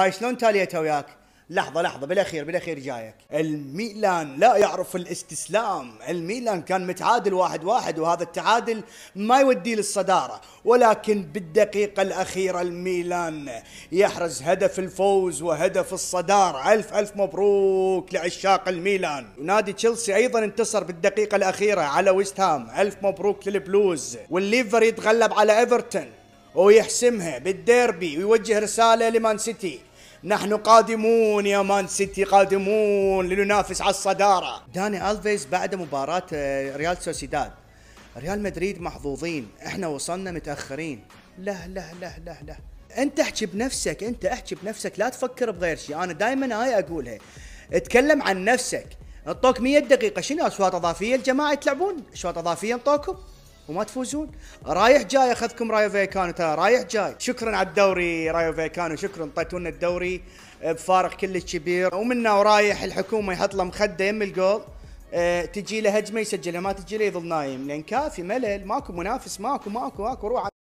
وهاي شلون تاليتها وياك لحظة لحظة بالأخير بالأخير جايك الميلان لا يعرف الاستسلام الميلان كان متعادل واحد واحد وهذا التعادل ما يودي للصدارة ولكن بالدقيقة الأخيرة الميلان يحرز هدف الفوز وهدف الصدارة ألف ألف مبروك لعشاق الميلان ونادي تشيلسي أيضا انتصر بالدقيقة الأخيرة على ويست هام ألف مبروك للبلوز والليفر يتغلب على إيفرتون ويحسمها بالديربي ويوجه رسالة لمان سيتي نحن قادمون يا مان سيتي قادمون لننافس على الصدارة داني ألفيز بعد مباراة آه، ريال سوسيداد ريال مدريد محظوظين احنا وصلنا متأخرين لا لا لا لا لا انت احكي بنفسك انت احكي بنفسك لا تفكر بغير شيء انا دائما هاي اقولها اتكلم عن نفسك انطوك 100 دقيقة شنو اشواط اضافية الجماعة تلعبون اشواط اضافية انطوكم وما تفوزون رايح جاي اخذكم رايو فيكانو ترى رايح جاي شكرا على الدوري رايو فيكانو شكرا طيتونا الدوري بفارق كلش كبير ومنا ورايح الحكومه يحط له مخده يم الجول آه، تجي له هجمه يسجلها ما تجي له يظل نايم لان كافي ملل ماكو منافس ماكو ماكو ماكو روح